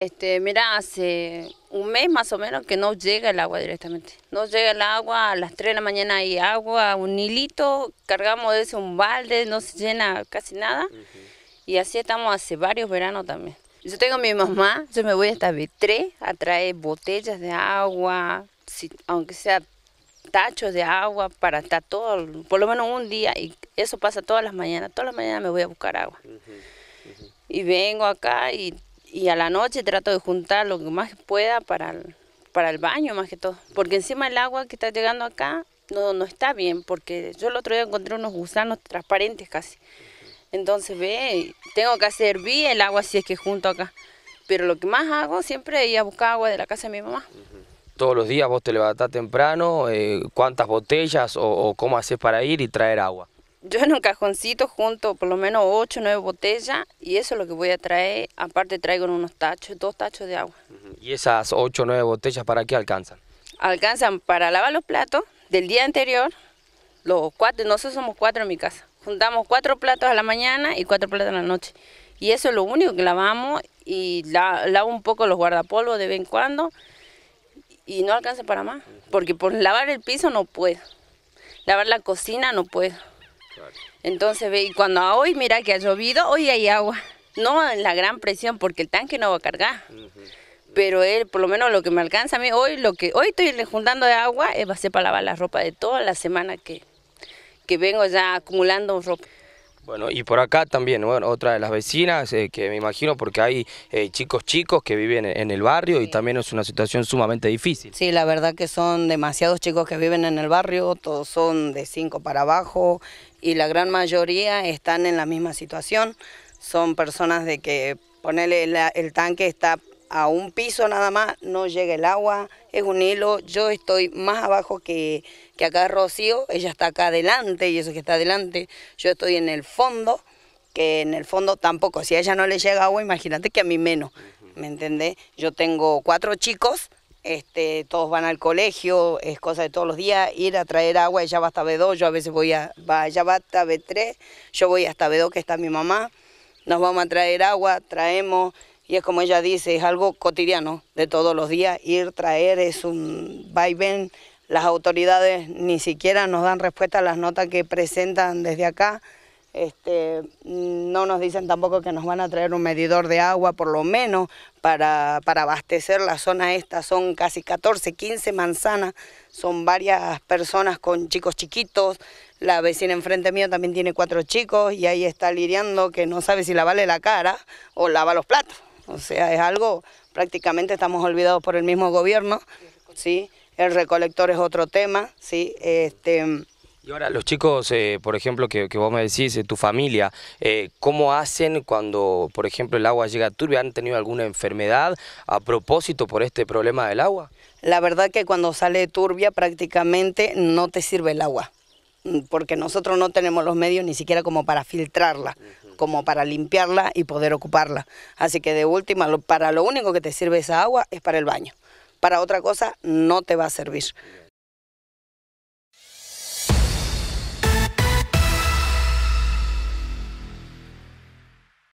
Este, mira, hace un mes más o menos que no llega el agua directamente. No llega el agua, a las 3 de la mañana hay agua, un hilito, cargamos de eso un balde, no se llena casi nada. Y así estamos hace varios veranos también. Yo tengo a mi mamá, yo me voy hasta B3 a traer botellas de agua, aunque sea tachos de agua para estar todo, por lo menos un día, y eso pasa todas las mañanas. Todas las mañanas me voy a buscar agua. Y vengo acá y y a la noche trato de juntar lo que más pueda para el, para el baño más que todo. Porque encima el agua que está llegando acá no, no está bien, porque yo el otro día encontré unos gusanos transparentes casi. Entonces ve, tengo que hacer bien el agua si es que junto acá. Pero lo que más hago siempre es ir a buscar agua de la casa de mi mamá. Todos los días vos te levantás temprano, eh, ¿cuántas botellas o cómo haces para ir y traer agua? Yo en un cajoncito junto por lo menos 8 o 9 botellas y eso es lo que voy a traer. Aparte traigo unos tachos, dos tachos de agua. ¿Y esas 8 o 9 botellas para qué alcanzan? Alcanzan para lavar los platos del día anterior. Los cuatro, nosotros somos cuatro en mi casa. Juntamos cuatro platos a la mañana y cuatro platos a la noche. Y eso es lo único que lavamos y la, lavo un poco los guardapolvos de vez en cuando y no alcanza para más. Porque por lavar el piso no puedo. Lavar la cocina no puedo. Entonces, ve, y cuando ah, hoy mira que ha llovido, hoy hay agua. No en la gran presión porque el tanque no va a cargar. Pero él, por lo menos lo que me alcanza a mí hoy, lo que hoy estoy juntando de agua, eh, va a ser para lavar la ropa de toda la semana que, que vengo ya acumulando ropa. Bueno, y por acá también, bueno, otra de las vecinas, eh, que me imagino porque hay eh, chicos chicos que viven en el barrio y también es una situación sumamente difícil. Sí, la verdad que son demasiados chicos que viven en el barrio, todos son de cinco para abajo y la gran mayoría están en la misma situación. Son personas de que ponerle el tanque está a un piso nada más, no llega el agua, es un hilo, yo estoy más abajo que, que acá Rocío, ella está acá adelante y eso que está adelante, yo estoy en el fondo, que en el fondo tampoco, si a ella no le llega agua, imagínate que a mí menos, ¿me entendés? Yo tengo cuatro chicos, este, todos van al colegio, es cosa de todos los días, ir a traer agua, ella va hasta B2, yo a veces voy a, va, ella va hasta B3, yo voy hasta B2 que está mi mamá, nos vamos a traer agua, traemos y es como ella dice, es algo cotidiano de todos los días. Ir, traer, es un vaivén. Las autoridades ni siquiera nos dan respuesta a las notas que presentan desde acá. Este, no nos dicen tampoco que nos van a traer un medidor de agua, por lo menos, para, para, abastecer la zona esta. Son casi 14, 15 manzanas, son varias personas con chicos chiquitos. La vecina enfrente mío también tiene cuatro chicos y ahí está Liriando que no sabe si la vale la cara o lava los platos. O sea, es algo, prácticamente estamos olvidados por el mismo gobierno, ¿sí? El recolector es otro tema, ¿sí? Este, y ahora, los chicos, eh, por ejemplo, que, vos me decís, eh, tu familia, eh, ¿cómo hacen cuando, por ejemplo, el agua llega turbia? ¿Han tenido alguna enfermedad a propósito por este problema del agua? La verdad que cuando sale turbia prácticamente no te sirve el agua, porque nosotros no tenemos los medios ni siquiera como para filtrarla como para limpiarla y poder ocuparla. Así que de última, para lo único que te sirve esa agua es para el baño. Para otra cosa no te va a servir.